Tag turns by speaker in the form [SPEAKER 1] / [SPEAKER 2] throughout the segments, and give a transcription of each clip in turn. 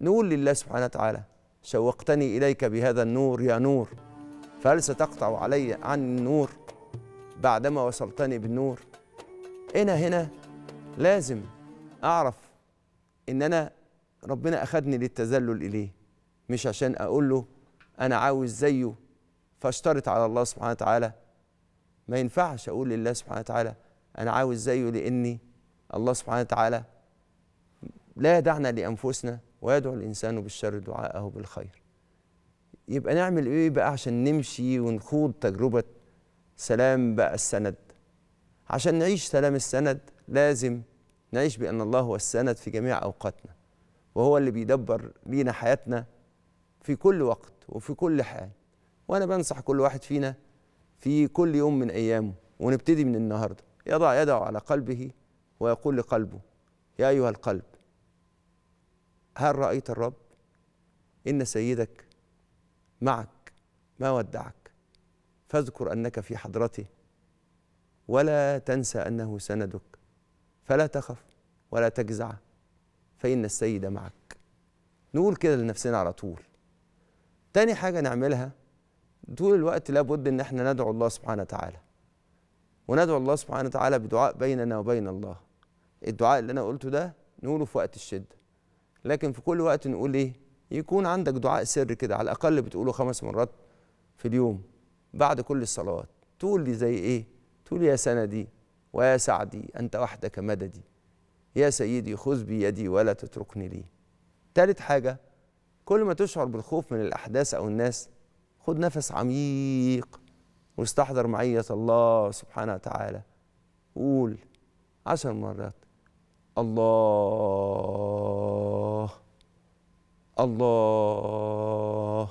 [SPEAKER 1] نقول لله سبحانه وتعالى شوقتني إليك بهذا النور يا نور فهل ستقطع علي عن النور بعدما وصلتني بالنور أنا هنا لازم أعرف إن أنا ربنا أخذني للتذلل إليه مش عشان أقول له أنا عاوز زيه فاشترط على الله سبحانه وتعالى ما ينفعش أقول لله سبحانه وتعالى أنا عاوز زيه لأني الله سبحانه وتعالى لا دعنا لأنفسنا ويدعو الإنسان بالشر دعاءه بالخير يبقى نعمل إيه بقى عشان نمشي ونخوض تجربة سلام بقى السند عشان نعيش سلام السند لازم نعيش بأن الله هو السند في جميع أوقاتنا وهو اللي بيدبر لينا حياتنا في كل وقت وفي كل حال وأنا بنصح كل واحد فينا في كل يوم من أيامه ونبتدي من النهاردة يضع يده على قلبه ويقول لقلبه يا أيها القلب هل رأيت الرب إن سيدك معك ما ودعك فاذكر أنك في حضرته ولا تنسى أنه سندك فلا تخف ولا تجزع فإن السيد معك نقول كده لنفسنا على طول تاني حاجة نعملها طول الوقت لابد ان احنا ندعو الله سبحانه وتعالى وندعو الله سبحانه وتعالى بدعاء بيننا وبين الله الدعاء اللي انا قلته ده نقوله في وقت الشده لكن في كل وقت نقول ايه يكون عندك دعاء سر كده على الاقل بتقوله خمس مرات في اليوم بعد كل الصلوات تقول لي زي ايه تقول يا سندي ويا سعدي انت وحدك مددي يا سيدي خذ بيدي ولا تتركني لي ثالث حاجه كل ما تشعر بالخوف من الاحداث او الناس خد نفس عميق واستحضر معيه الله سبحانه وتعالى قول عشر مرات الله الله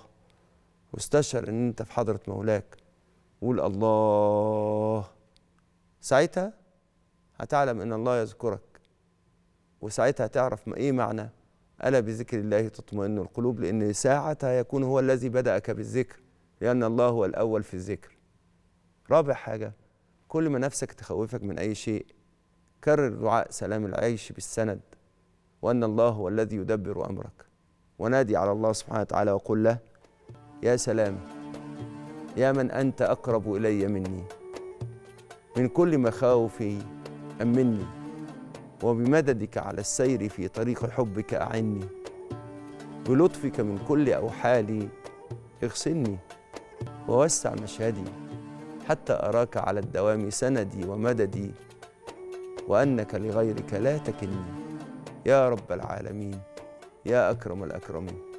[SPEAKER 1] واستشعر ان انت في حضره مولاك قول الله ساعتها هتعلم ان الله يذكرك وساعتها هتعرف ايه معنى الا بذكر الله تطمئن القلوب لان ساعتها يكون هو الذي بداك بالذكر لان الله هو الاول في الذكر رابع حاجه كل ما نفسك تخوفك من اي شيء كرر دعاء سلام العيش بالسند وان الله هو الذي يدبر امرك ونادي على الله سبحانه وتعالى وقل له يا سلام يا من أنت أقرب إلي مني من كل مخاوفي أمني وبمددك على السير في طريق حبك أعني بلطفك من كل أوحالي اغسلني ووسع مشهدي حتى أراك على الدوام سندي ومددي وأنك لغيرك لا تكلني يا رب العالمين يا أكرم الأكرمين